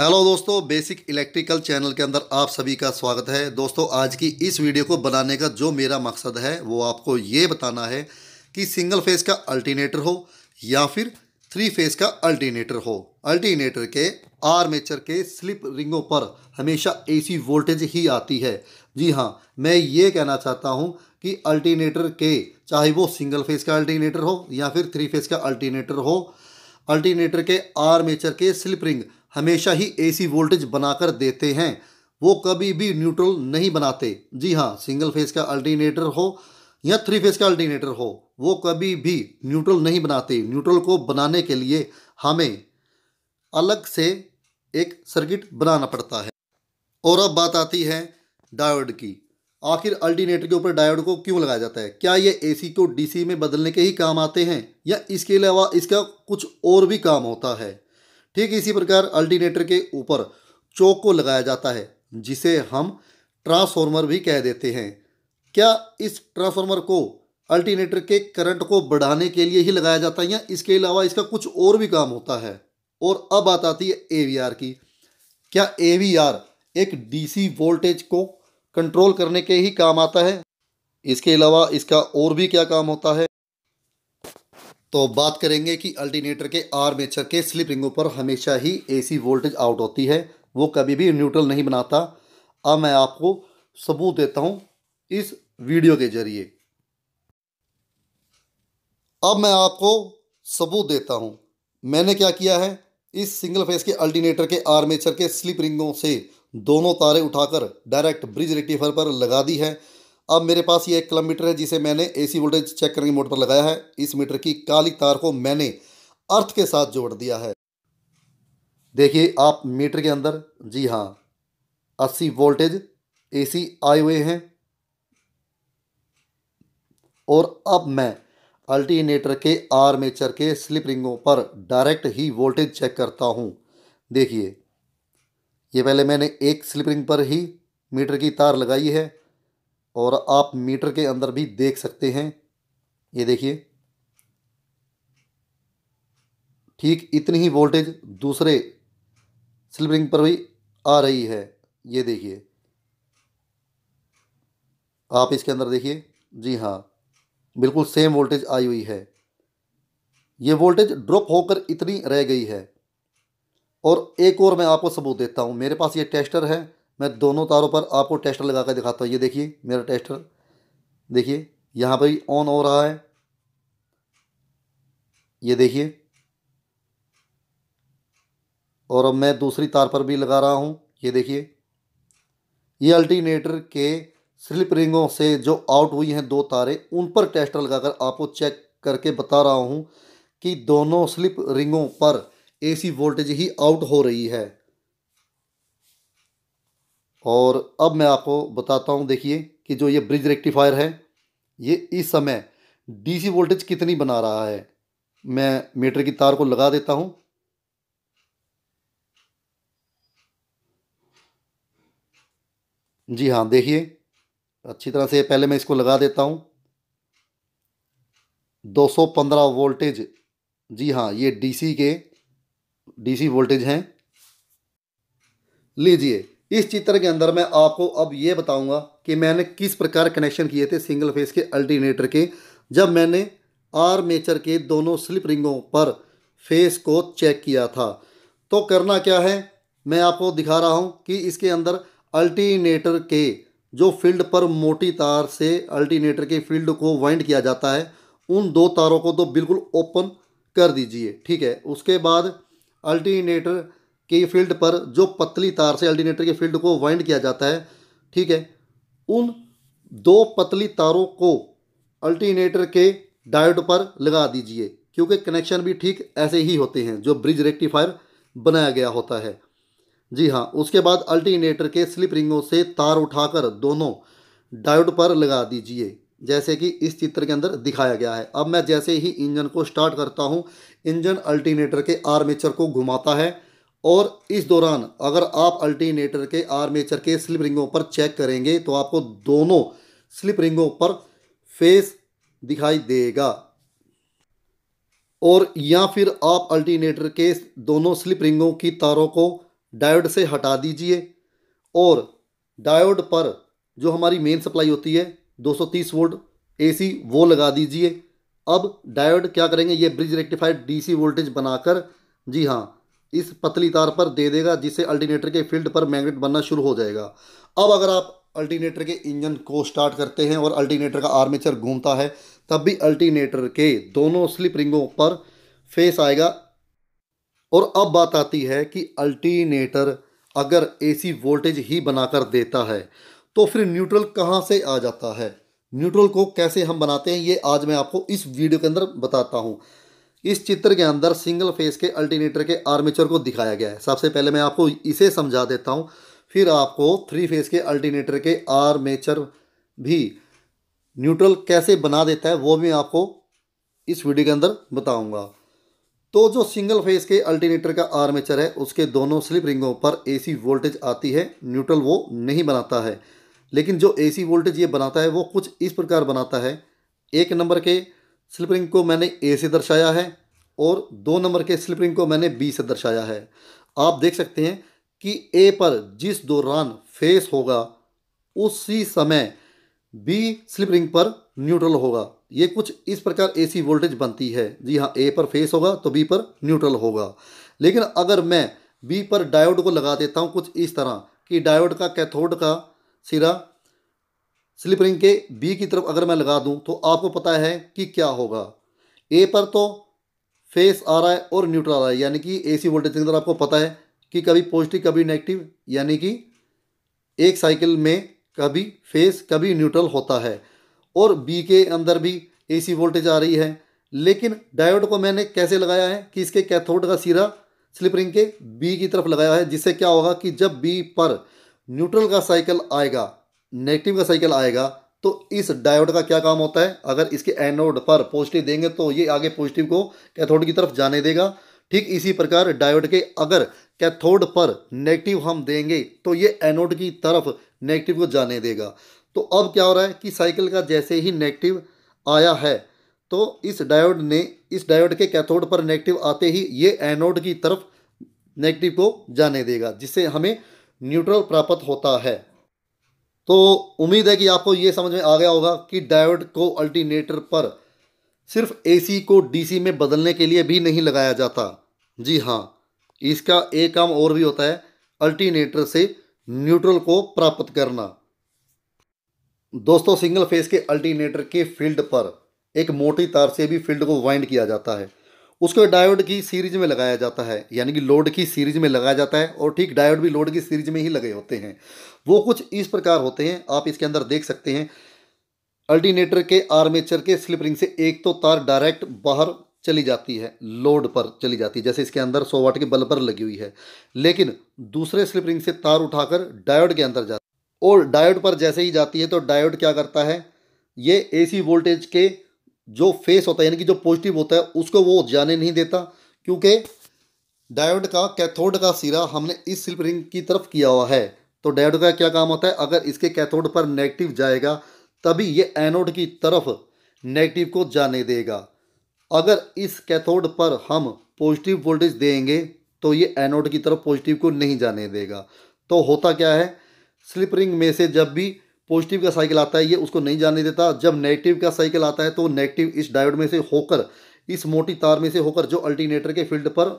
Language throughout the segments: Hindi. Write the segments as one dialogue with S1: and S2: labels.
S1: हेलो दोस्तों बेसिक इलेक्ट्रिकल चैनल के अंदर आप सभी का स्वागत है दोस्तों आज की इस वीडियो को बनाने का जो मेरा मकसद है वो आपको ये बताना है कि सिंगल फेज का अल्टीनेटर हो या फिर थ्री फेज का अल्टीनेटर हो अल्टीनेटर के आर्मेचर के स्लिप रिंगों पर हमेशा एसी वोल्टेज ही आती है जी हाँ मैं ये कहना चाहता हूँ कि अल्टीनेटर के चाहे वो सिंगल फेज का अल्टीनेटर हो या फिर थ्री फेज का अल्टीनेटर हो अल्टीनेटर के आर्मेचर के स्लिप रिंग हमेशा ही एसी वोल्टेज बनाकर देते हैं वो कभी भी न्यूट्रल नहीं बनाते जी हाँ सिंगल फेज का अल्टरनेटर हो या थ्री फेज का अल्टरनेटर हो वो कभी भी न्यूट्रल नहीं बनाते न्यूट्रल को बनाने के लिए हमें अलग से एक सर्किट बनाना पड़ता है और अब बात आती है डायोड की आखिर अल्टरनेटर के ऊपर डायोड को क्यों लगाया जाता है क्या ये एसी को डीसी में बदलने के ही काम आते हैं या इसके अलावा इसका कुछ और भी काम होता है ठीक इसी प्रकार अल्टीनेटर के ऊपर चौक को लगाया जाता है जिसे हम ट्रांसफार्मर भी कह देते हैं क्या इस ट्रांसफार्मर को अल्टीनेटर के करंट को बढ़ाने के लिए ही लगाया जाता है या इसके अलावा इसका कुछ और भी काम होता है और अब बात आती है एवीआर की क्या एवीआर एक डीसी वोल्टेज को कंट्रोल करने के ही काम आता है इसके अलावा इसका और भी क्या काम होता है तो बात करेंगे कि अल्टीनेटर के आर्मेचर के स्लिप रिंगों पर हमेशा ही एसी वोल्टेज आउट होती है वो कभी भी न्यूट्रल नहीं बनाता अब मैं आपको सबूत देता हूँ इस वीडियो के जरिए अब मैं आपको सबूत देता हूं मैंने क्या किया है इस सिंगल फेस के अल्टीनेटर के आर्मेचर के स्लिप रिंगों से दोनों तारे उठाकर डायरेक्ट ब्रिज रेक्टिफायर पर लगा दी है अब मेरे पास ये एक किलोमीटर है जिसे मैंने एसी वोल्टेज चेक करने मोटर मोड पर लगाया है इस मीटर की काली तार को मैंने अर्थ के साथ जोड़ दिया है देखिए आप मीटर के अंदर जी हाँ अस्सी वोल्टेज एसी आए हुए हैं और अब मैं अल्टीनेटर के आर्मेचर के स्लिप रिंगों पर डायरेक्ट ही वोल्टेज चेक करता हूँ देखिए ये पहले मैंने एक स्लिप रिंग पर ही मीटर की तार लगाई है और आप मीटर के अंदर भी देख सकते हैं ये देखिए ठीक इतनी ही वोल्टेज दूसरे स्लिप रिंग पर भी आ रही है ये देखिए आप इसके अंदर देखिए जी हाँ बिल्कुल सेम वोल्टेज आई हुई है ये वोल्टेज ड्रॉप होकर इतनी रह गई है और एक और मैं आपको सबूत देता हूँ मेरे पास ये टेस्टर है मैं दोनों तारों पर आपको टेस्टर लगा कर दिखाता हूँ ये देखिए मेरा टेस्टर देखिए यहाँ पर भी ऑन हो रहा है ये देखिए और अब मैं दूसरी तार पर भी लगा रहा हूँ ये देखिए ये अल्टीनेटर के स्लिप रिंगों से जो आउट हुई हैं दो तारे उन पर टेस्टर लगाकर आपको चेक करके बता रहा हूँ कि दोनों स्लिप रिंगों पर एसी वोल्टेज ही आउट हो रही है और अब मैं आपको बताता हूँ देखिए कि जो ये ब्रिज रेक्टिफायर है ये इस समय डीसी वोल्टेज कितनी बना रहा है मैं मीटर की तार को लगा देता हूँ जी हाँ देखिए अच्छी तरह से पहले मैं इसको लगा देता हूँ 215 वोल्टेज जी हाँ ये डीसी के डीसी वोल्टेज हैं लीजिए इस चित्र के अंदर मैं आपको अब ये बताऊंगा कि मैंने किस प्रकार कनेक्शन किए थे सिंगल फेस के अल्टीनेटर के जब मैंने आर मेचर के दोनों स्लिप रिंगों पर फेस को चेक किया था तो करना क्या है मैं आपको दिखा रहा हूँ कि इसके अंदर अल्टीनेटर के जो फील्ड पर मोटी तार से अल्टीनेटर के फील्ड को वाइंड किया जाता है उन दो तारों को तो बिल्कुल ओपन कर दीजिए ठीक है उसके बाद अल्टीनेटर के फील्ड पर जो पतली तार से अल्टीनेटर के फील्ड को वाइंड किया जाता है ठीक है उन दो पतली तारों को अल्टीनेटर के डायोड पर लगा दीजिए क्योंकि कनेक्शन भी ठीक ऐसे ही होते हैं जो ब्रिज रेक्टिफायर बनाया गया होता है जी हाँ उसके बाद अल्टीनेटर के स्लिप रिंगों से तार उठाकर दोनों डायोड पर लगा दीजिए जैसे कि इस चित्र के अंदर दिखाया गया है अब मैं जैसे ही इंजन को स्टार्ट करता हूँ इंजन अल्टीनेटर के आर्मेचर को घुमाता है और इस दौरान अगर आप अल्टीनेटर के आर्मेचर के स्लिप रिंगों पर चेक करेंगे तो आपको दोनों स्लिप रिंगों पर फेस दिखाई देगा और या फिर आप अल्टीनेटर के दोनों स्लिप रिंगों की तारों को डायोड से हटा दीजिए और डायोड पर जो हमारी मेन सप्लाई होती है 230 वोल्ट एसी वो लगा दीजिए अब डायोड क्या करेंगे ये ब्रिज रेक्टिफाइड डीसी वोल्टेज बनाकर जी हाँ इस पतली तार पर दे देगा जिससे अल्टीनेटर के फील्ड पर मैग्नेट बनना शुरू हो जाएगा अब अगर आप अल्टीनेटर के इंजन को स्टार्ट करते हैं और अल्टीनेटर का आर्मेचर घूमता है तब भी अल्टीनेटर के दोनों स्लिप रिंगों पर फेस आएगा और अब बात आती है कि अल्टीनेटर अगर एसी वोल्टेज ही बनाकर देता है तो फिर न्यूट्रल कहाँ से आ जाता है न्यूट्रल को कैसे हम बनाते हैं ये आज मैं आपको इस वीडियो के अंदर बताता हूँ इस चित्र के अंदर सिंगल फेस के अल्टीनेटर के आर्मेचर को दिखाया गया है सबसे पहले मैं आपको इसे समझा देता हूँ फिर आपको थ्री फेस के अल्टीनेटर के आर्मेचर भी न्यूट्रल कैसे बना देता है वो भी आपको इस वीडियो के अंदर बताऊंगा तो जो सिंगल फेस के अल्टीनेटर का आर्मेचर है उसके दोनों स्लिप रिंगों पर एसी वोल्टेज आती है न्यूट्रल वो नहीं बनाता है लेकिन जो एसी वोल्टेज ये बनाता है वो कुछ इस प्रकार बनाता है एक नंबर के स्लिप रिंग को मैंने ए से दर्शाया है और दो नंबर के स्लिप रिंग को मैंने बी से दर्शाया है आप देख सकते हैं कि ए पर जिस दौरान फेस होगा उसी समय बी स्लिप रिंग पर न्यूट्रल होगा ये कुछ इस प्रकार एसी वोल्टेज बनती है जी हाँ ए पर फेस होगा तो बी पर न्यूट्रल होगा लेकिन अगर मैं बी पर डायोड को लगा देता हूँ कुछ इस तरह कि डायोड का कैथोड का सिरा स्लिप रिंग के बी की तरफ अगर मैं लगा दूं तो आपको पता है कि क्या होगा ए पर तो फेस आ रहा है और न्यूट्रल आ रहा है यानी कि एसी वोल्टेज के अंदर आपको पता है कि कभी पॉजिटिव कभी नेगेटिव यानी कि एक साइकिल में कभी फेस कभी न्यूट्रल होता है और बी के अंदर भी सी वोल्टेज आ रही है लेकिन डायोड को मैंने कैसे लगाया है कि इसके कैथोड का सिरा स्लिप रिंग के बी की तरफ लगाया है जिससे क्या होगा कि जब बी पर न्यूट्रल का साइकिल आएगा नेगेटिव का साइकिल आएगा तो इस डायोड का क्या काम होता है अगर इसके एनोड पर पॉजिटिव देंगे तो ये आगे पॉजिटिव को कैथोड की तरफ जाने देगा ठीक इसी प्रकार डायोड के अगर कैथोड पर नेगेटिव हम देंगे तो ये एनोड की तरफ नेगेटिव को जाने देगा तो अब क्या हो रहा है कि साइकिल का जैसे ही नेगेटिव आया है तो इस डायोड ने इस डायोड के कैथोड पर नेगेटिव आते ही ये एनोड की तरफ नेगेटिव को जाने देगा जिससे हमें न्यूट्रल प्राप्त होता है तो उम्मीद है कि आपको ये समझ में आ गया होगा कि डायोड को अल्टीनेटर पर सिर्फ एसी को डीसी में बदलने के लिए भी नहीं लगाया जाता जी हाँ इसका एक काम और भी होता है अल्टीनेटर से न्यूट्रल को प्राप्त करना दोस्तों सिंगल फेस के अल्टीनेटर के फील्ड पर एक मोटी तार से भी फील्ड को वाइंड किया जाता है उसको डायोड की सीरीज में लगाया जाता है यानी कि लोड की सीरीज में लगाया जाता है और ठीक डायोड भी लोड की सीरीज में ही लगे होते हैं वो कुछ इस प्रकार होते हैं आप इसके अंदर देख सकते हैं अल्टीनेटर के आर्मेचर के स्लिप रिंग से एक तो तार डायरेक्ट बाहर चली जाती है लोड पर चली जाती है जैसे इसके अंदर सौ वाट के बल्ब पर लगी हुई है लेकिन दूसरे स्लिप रिंग से तार उठाकर डायोड के अंदर जाती है और डायोड पर जैसे ही जाती है तो डायोड क्या करता है ये एसी वोल्टेज के जो फेस होता है यानी कि जो पॉजिटिव होता है उसको वो जाने नहीं देता क्योंकि डायोड का कैथोड का सिरा हमने इस स्लिप रिंग की तरफ किया हुआ है तो डायोड का क्या काम होता है अगर इसके कैथोड पर नेगेटिव जाएगा तभी ये एनोड की तरफ नेगेटिव को जाने देगा अगर इस कैथोड पर हम पॉजिटिव वोल्टेज देंगे तो ये एनोड की तरफ पॉजिटिव को नहीं जाने देगा तो होता क्या है स्लिप रिंग में से जब भी पॉजिटिव का साइकिल आता है ये उसको नहीं जाने देता जब नेगेटिव का साइकिल आता है तो नेगेटिव इस डायोड में से होकर इस मोटी तार में से होकर जो अल्टीनेटर के फील्ड पर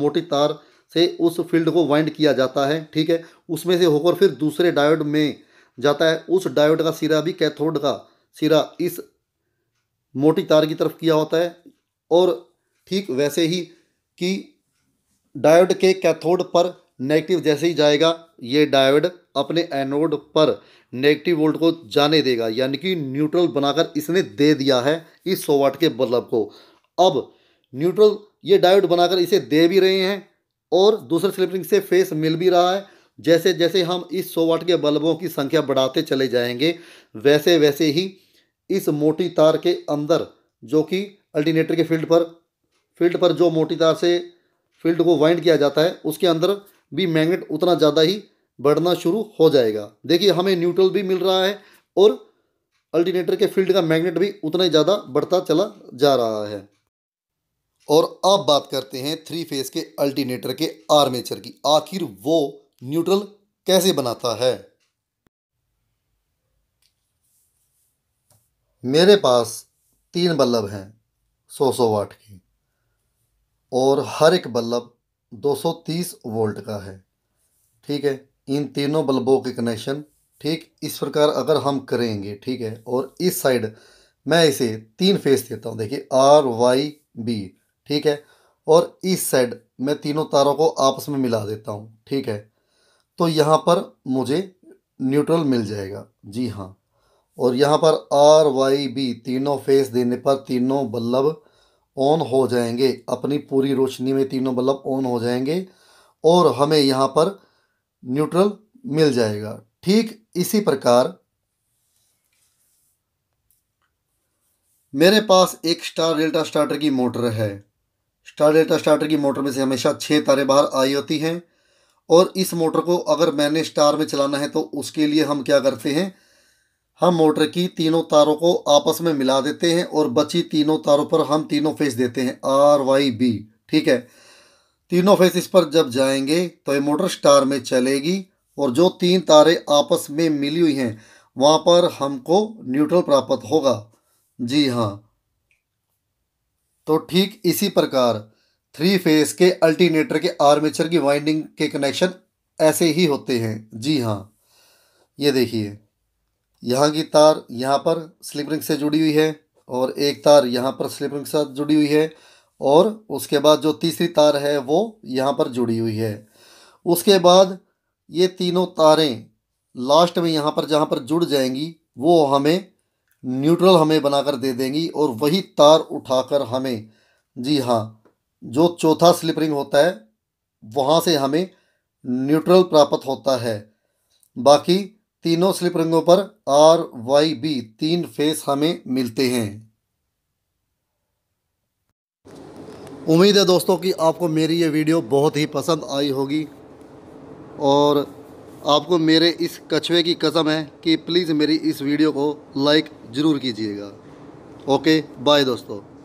S1: मोटी तार से उस फील्ड को वाइंड किया जाता है ठीक है उसमें से होकर फिर दूसरे डायोड में जाता है उस डायोड का सिरा भी कैथोड का सिरा इस मोटी तार की तरफ किया होता है और ठीक वैसे ही कि डायोड के कैथोड पर नेगेटिव जैसे ही जाएगा ये डायोड अपने एनोड पर नेगेटिव वोल्ट को जाने देगा यानी कि न्यूट्रल बनाकर इसने दे दिया है इस सौ वाट के बल्ब को अब न्यूट्रल ये डायोड बनाकर इसे दे भी रहे हैं और दूसरे स्लिपरिंग से फेस मिल भी रहा है जैसे जैसे हम इस सौ वाट के बल्बों की संख्या बढ़ाते चले जाएंगे वैसे वैसे ही इस मोटी तार के अंदर जो कि अल्टीनेटर के फील्ड पर फील्ड पर जो मोटी तार से फील्ड को वाइंड किया जाता है उसके अंदर भी मैग्नेट उतना ज़्यादा ही बढ़ना शुरू हो जाएगा देखिए हमें न्यूट्रल भी मिल रहा है और अल्टीनेटर के फील्ड का मैग्नेट भी उतना ही ज़्यादा बढ़ता चला जा रहा है और अब बात करते हैं थ्री फेज के अल्टीनेटर के आर्मेचर की आखिर वो न्यूट्रल कैसे बनाता है मेरे पास तीन बल्लब हैं सौ सौ वाट के और हर एक बल्लब 230 वोल्ट का है ठीक है इन तीनों बल्बों के कनेक्शन ठीक इस प्रकार अगर हम करेंगे ठीक है और इस साइड मैं इसे तीन फेस देता हूँ देखिए आर वाई बी ठीक है और इस साइड मैं तीनों तारों को आपस में मिला देता हूँ ठीक है तो यहाँ पर मुझे न्यूट्रल मिल जाएगा जी हाँ और यहाँ पर आर वाई बी तीनों फेस देने पर तीनों बल्लब ऑन हो जाएंगे अपनी पूरी रोशनी में तीनों बल्लब ऑन हो जाएंगे और हमें यहाँ पर न्यूट्रल मिल जाएगा ठीक इसी प्रकार मेरे पास एक स्टार डेल्टा स्टार्टर की मोटर है स्टार डेल्टा स्टार्टर की मोटर में से हमेशा छः तारे बाहर आई होती हैं और इस मोटर को अगर मैंने स्टार में चलाना है तो उसके लिए हम क्या करते हैं हम मोटर की तीनों तारों को आपस में मिला देते हैं और बची तीनों तारों पर हम तीनों फेस देते हैं आर वाई बी ठीक है तीनों फेस इस पर जब जाएंगे तो ये मोटर स्टार में चलेगी और जो तीन तारे आपस में मिली हुई हैं वहाँ पर हमको न्यूट्रल प्राप्त होगा जी हाँ तो ठीक इसी प्रकार थ्री फेस के अल्टीनेटर के आर्मेचर की वाइंडिंग के कनेक्शन ऐसे ही होते हैं जी हाँ ये देखिए यहाँ की तार यहाँ पर स्लिप रिंग से जुड़ी हुई है और एक तार यहाँ पर स्लिप रिंग के साथ जुड़ी हुई है और उसके बाद जो तीसरी तार है वो यहाँ पर जुड़ी हुई है उसके बाद ये तीनों तारें लास्ट में यहाँ पर जहाँ पर जुड़ जाएंगी वो हमें न्यूट्रल हमें बनाकर दे देंगी और वही तार उठाकर हमें जी हाँ जो चौथा स्लिप रिंग होता है वहाँ से हमें न्यूट्रल प्राप्त होता है बाकी तीनों स्लिप रिंगों पर आर वाई बी तीन फेस हमें मिलते हैं उम्मीद है दोस्तों कि आपको मेरी ये वीडियो बहुत ही पसंद आई होगी और आपको मेरे इस कछुए की कसम है कि प्लीज़ मेरी इस वीडियो को लाइक ज़रूर कीजिएगा ओके बाय दोस्तों